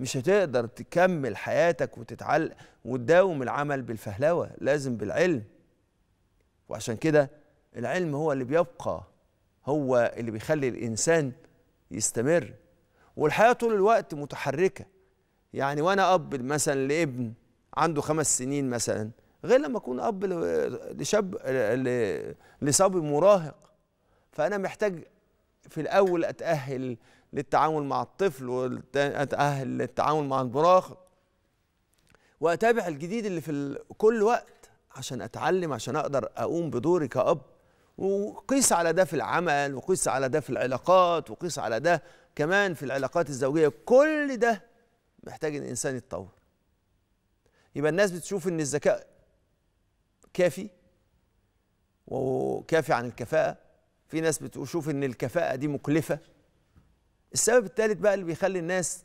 مش هتقدر تكمل حياتك وتتعلق وتداوم العمل بالفهلوه لازم بالعلم وعشان كده العلم هو اللي بيبقى هو اللي بيخلي الانسان يستمر والحياه طول الوقت متحركه يعني وانا اب مثلا لابن عنده خمس سنين مثلا غير لما اكون اب لشاب لصبي مراهق فانا محتاج في الاول اتاهل للتعامل مع الطفل وأتأهل للتعامل مع المراهق وأتابع الجديد اللي في كل وقت عشان أتعلم عشان أقدر أقوم بدوري كأب وقيس على ده في العمل وقيس على ده في العلاقات وقيس على ده كمان في العلاقات الزوجية كل ده محتاج إن الإنسان يتطور يبقى الناس بتشوف إن الذكاء كافي وكافي عن الكفاءة في ناس بتشوف إن الكفاءة دي مكلفة السبب الثالث بقى اللي بيخلي الناس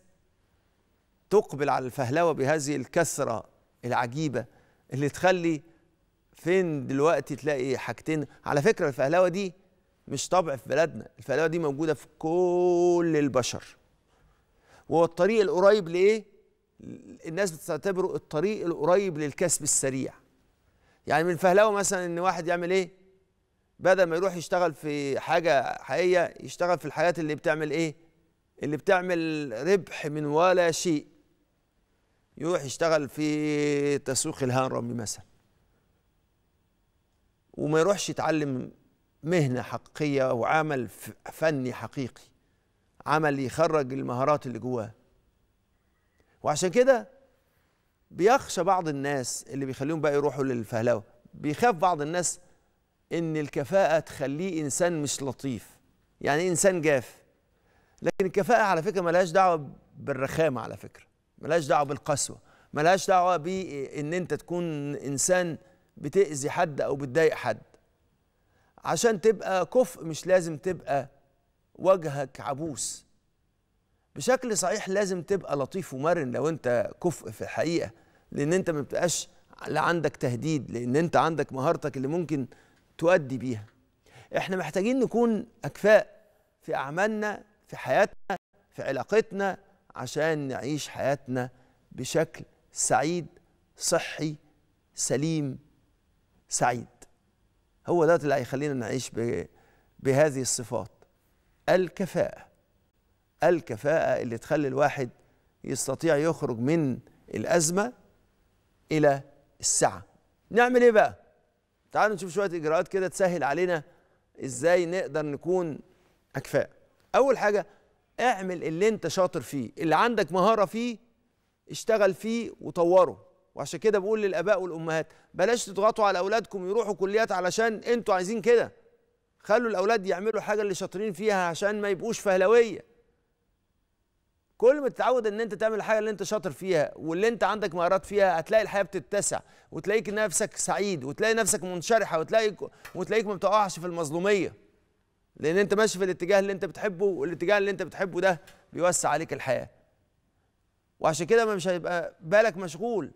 تقبل على الفهلوه بهذه الكثره العجيبه اللي تخلي فين دلوقتي تلاقي حاجتين على فكره الفهلوه دي مش طبع في بلدنا الفهلوه دي موجوده في كل البشر وهو الطريق القريب لايه الناس بتعتبره الطريق القريب للكسب السريع يعني من الفهلوه مثلا ان واحد يعمل ايه بدل ما يروح يشتغل في حاجه حقيقيه يشتغل في الحاجات اللي بتعمل ايه اللي بتعمل ربح من ولا شيء يروح يشتغل في تسويق الهرم مثلا وما يروحش يتعلم مهنه حقيقيه وعمل فني حقيقي عمل يخرج المهارات اللي جواه وعشان كده بيخشى بعض الناس اللي بيخليهم بقى يروحوا للفهلوه بيخاف بعض الناس ان الكفاءه تخليه انسان مش لطيف يعني انسان جاف لكن الكفاءة على فكرة ملهاش دعوة بالرخامة على فكرة ملهاش دعوة بالقسوة ملهاش دعوة بإن أنت تكون إنسان بتأذي حد أو بتضايق حد عشان تبقى كفء مش لازم تبقى وجهك عبوس بشكل صحيح لازم تبقى لطيف ومرن لو أنت كفء في الحقيقة لأن أنت ما بتبقاش لا عندك تهديد لأن أنت عندك مهارتك اللي ممكن تؤدي بيها احنا محتاجين نكون أكفاء في أعمالنا في حياتنا في علاقتنا عشان نعيش حياتنا بشكل سعيد صحي سليم سعيد هو ده اللي هيخلينا نعيش بهذه الصفات الكفاءة الكفاءة اللي تخلي الواحد يستطيع يخرج من الأزمة إلى السعة نعمل إيه بقى؟ تعالوا نشوف شوية إجراءات كده تسهل علينا إزاي نقدر نكون أكفاء اول حاجه اعمل اللي انت شاطر فيه اللي عندك مهاره فيه اشتغل فيه وطوره وعشان كده بقول للاباء والامهات بلاش تضغطوا على اولادكم يروحوا كليات علشان انتوا عايزين كده خلوا الاولاد يعملوا حاجه اللي شاطرين فيها عشان ما يبقوش فهلويه كل ما تتعود ان انت تعمل الحاجه اللي انت شاطر فيها واللي انت عندك مهارات فيها هتلاقي الحياه بتتسع وتلاقيك نفسك سعيد وتلاقي نفسك منشرحه وتلاقيك وتلاقيك ما بتقعش في المظلوميه لان انت ماشي في الاتجاه اللي انت بتحبه والاتجاه اللي انت بتحبه ده بيوسع عليك الحياه وعشان كده ما مش هيبقى بالك مشغول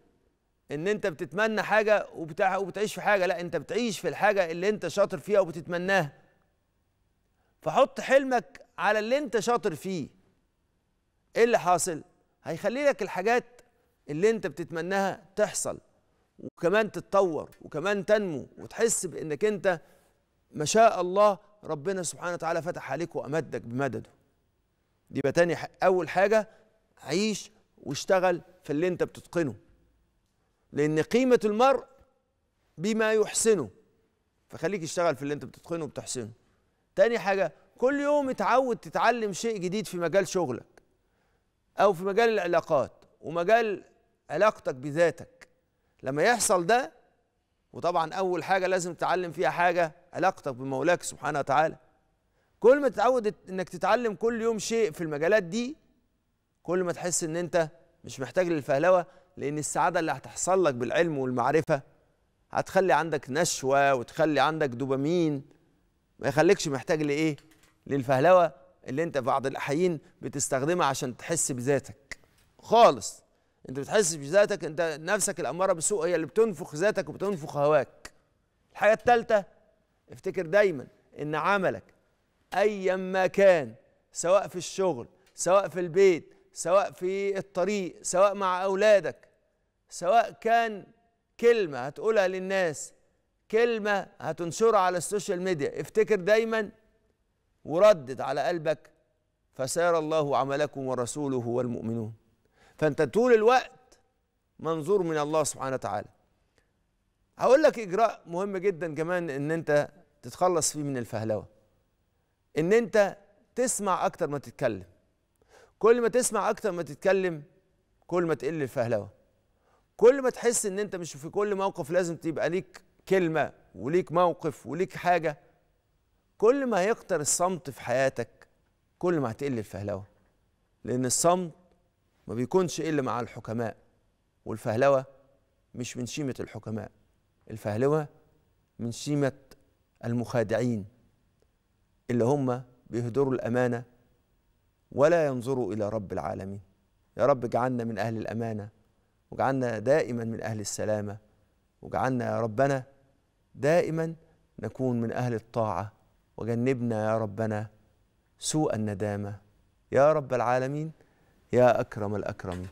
ان انت بتتمنى حاجه وبتاع وبتعيش في حاجه لا انت بتعيش في الحاجه اللي انت شاطر فيها وبتتمناها فحط حلمك على اللي انت شاطر فيه ايه اللي حاصل هيخلي لك الحاجات اللي انت بتتمناها تحصل وكمان تتطور وكمان تنمو وتحس بانك انت ما شاء الله ربنا سبحانه وتعالى فتح عليك وامدك بمدده دي تاني اول حاجه عيش واشتغل في اللي انت بتتقنه لان قيمه المرء بما يحسنه فخليك اشتغل في اللي انت بتتقنه وبتحسنه تاني حاجه كل يوم اتعود تتعلم شيء جديد في مجال شغلك او في مجال العلاقات ومجال علاقتك بذاتك لما يحصل ده وطبعا أول حاجة لازم تتعلم فيها حاجة علاقتك بمولاك سبحانه وتعالى كل ما تتعود إنك تتعلم كل يوم شيء في المجالات دي كل ما تحس إن أنت مش محتاج للفهلوة لأن السعادة اللي هتحصل لك بالعلم والمعرفة هتخلي عندك نشوة وتخلي عندك دوبامين ما يخليكش محتاج لإيه؟ للفهلوة اللي أنت بعض الأحيان بتستخدمها عشان تحس بذاتك خالص انت بتحس بذاتك انت نفسك الاماره بالسوء هي اللي بتنفخ ذاتك وبتنفخ هواك الحاجه الثالثه افتكر دايما ان عملك ايا ما كان سواء في الشغل سواء في البيت سواء في الطريق سواء مع اولادك سواء كان كلمه هتقولها للناس كلمه هتنشرها على السوشيال ميديا افتكر دايما وردد على قلبك فسيرى الله عملكم ورسوله والمؤمنون فانت طول الوقت منظور من الله سبحانه وتعالى هقول لك اجراء مهم جدا كمان ان انت تتخلص فيه من الفهلوه ان انت تسمع اكتر ما تتكلم كل ما تسمع اكتر ما تتكلم كل ما تقل الفهلوه كل ما تحس ان انت مش في كل موقف لازم تبقى ليك كلمه وليك موقف وليك حاجه كل ما يكتر الصمت في حياتك كل ما هتقل الفهلوه لان الصمت ما بيكونش إلا مع الحكماء والفهلوة مش من شيمة الحكماء الفهلوة من شيمة المخادعين اللي هم بيهدروا الأمانة ولا ينظروا إلى رب العالمين يا رب اجعلنا من أهل الأمانة واجعلنا دائما من أهل السلامة واجعلنا يا ربنا دائما نكون من أهل الطاعة وجنبنا يا ربنا سوء الندامة يا رب العالمين يا أكرم الأكرمين